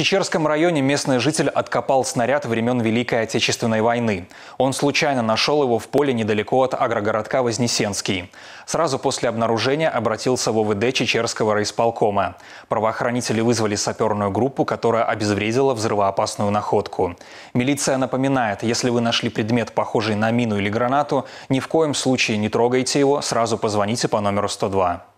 Чечерском районе местный житель откопал снаряд времен Великой Отечественной войны. Он случайно нашел его в поле недалеко от агрогородка Вознесенский. Сразу после обнаружения обратился в ОВД Чечерского райисполкома. Правоохранители вызвали саперную группу, которая обезвредила взрывоопасную находку. Милиция напоминает, если вы нашли предмет, похожий на мину или гранату, ни в коем случае не трогайте его, сразу позвоните по номеру 102.